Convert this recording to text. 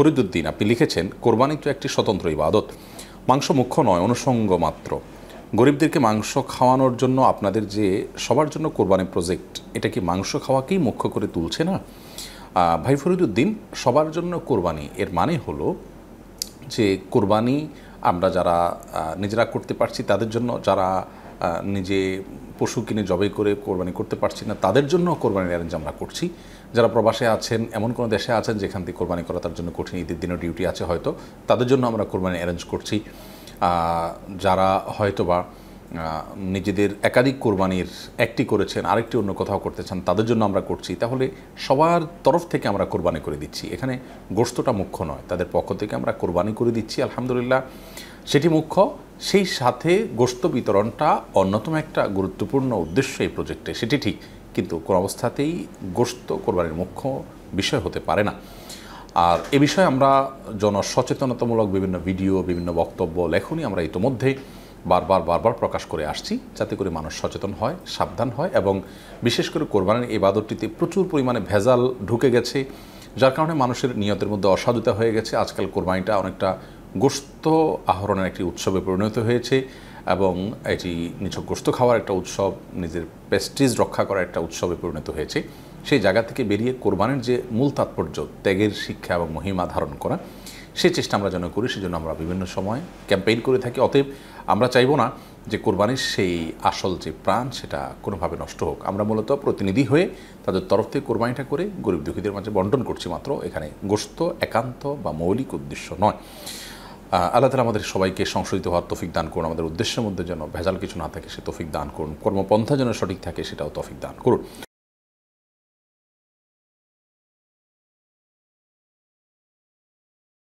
ফরিদুদ্দিন আপনি লিখেছেন কোরবানি তো একটি স্বতন্ত্র ইবাদত মাংস মুখ্য নয় অনুষঙ্গ মাত্র গরিবদেরকে মাংস খাওয়ানোর জন্য আপনাদের যে সবার জন্য কোরবানি প্রজেক্ট এটা কি মাংস খাওয়াকেই মুখ্য করে তুলছে না ভাই ফরিদুদ্দিন সবার জন্য কোরবানি এর মানে হলো যে কোরবানি আমরা যারা নিজেরা করতে পারছি তাদের জন্য যারা নিজে পশু কিনে জবাই করে কোরবানি করতে পারছি না তাদের জন্য কোরবানির অ্যারেঞ্জ আমরা করছি যারা প্রবাসে আছেন এমন কোনো দেশে আছেন যেখান থেকে কোরবানি করা তার জন্য কঠিন ঈদের দিনও ডিউটি আছে হয়তো তাদের জন্য আমরা কোরবানি অ্যারেঞ্জ করছি যারা হয়তো বা নিজেদের একাধিক কোরবানির একটি করেছেন আরেকটি অন্য কোথাও করতে চান তাদের জন্য আমরা করছি তাহলে সবার তরফ থেকে আমরা কোরবানি করে দিচ্ছি এখানে গোস্তটা মুখ্য নয় তাদের পক্ষ থেকে আমরা কোরবানি করে দিচ্ছি আলহামদুলিল্লাহ সেটি মুখ্য সেই সাথে গোস্ত বিতরণটা অন্যতম একটা গুরুত্বপূর্ণ উদ্দেশ্য এই প্রজেক্টে সেটি ঠিক কিন্তু কোনো অবস্থাতেই গোস্ত কোরবানির মুখ্য বিষয় হতে পারে না আর এ বিষয়ে আমরা জনসচেতনতামূলক বিভিন্ন ভিডিও বিভিন্ন বক্তব্য লেখনই আমরা ইতোমধ্যে বারবার বারবার প্রকাশ করে আসছি যাতে করে মানুষ সচেতন হয় সাবধান হয় এবং বিশেষ করে কোরবানির এই বাদরটিতে প্রচুর পরিমাণে ভেজাল ঢুকে গেছে যার কারণে মানুষের নিয়তের মধ্যে অসাধুতা হয়ে গেছে আজকাল কোরবানিটা অনেকটা গোস্ত আহরণের একটি উৎসবে পরিণত হয়েছে এবং এটি নিছক গোস্ত খাওয়ার একটা উৎসব নিজের প্রেস্টিজ রক্ষা করার একটা উৎসবে পরিণত হয়েছে সেই জায়গা থেকে বেরিয়ে কোরবানের যে মূল তাৎপর্য ত্যাগের শিক্ষা এবং মহিমা ধারণ করা সে চেষ্টা আমরা যেন করি সেজন্য আমরা বিভিন্ন সময় ক্যাম্পেইন করে থাকি অতএব আমরা চাইব না যে কোরবানির সেই আসল যে প্রাণ সেটা কোনোভাবে নষ্ট হোক আমরা মূলত প্রতিনিধি হয়ে তাদের তরফ থেকে কোরবানিটা করে গরিব দুঃখীদের মাঝে বন্টন করছি মাত্র এখানে গোস্ত একান্ত বা মৌলিক উদ্দেশ্য নয় আল্লাহ তালা আমাদের সবাইকে সংশোধিত হওয়ার তফিক দান করুন আমাদের উদ্দেশ্যের মধ্যে যেন ভেজাল কিছু না থাকে সে তফিক দান করুন কর্মপন্থা যেন সঠিক থাকে সেটাও তফিক দান করুন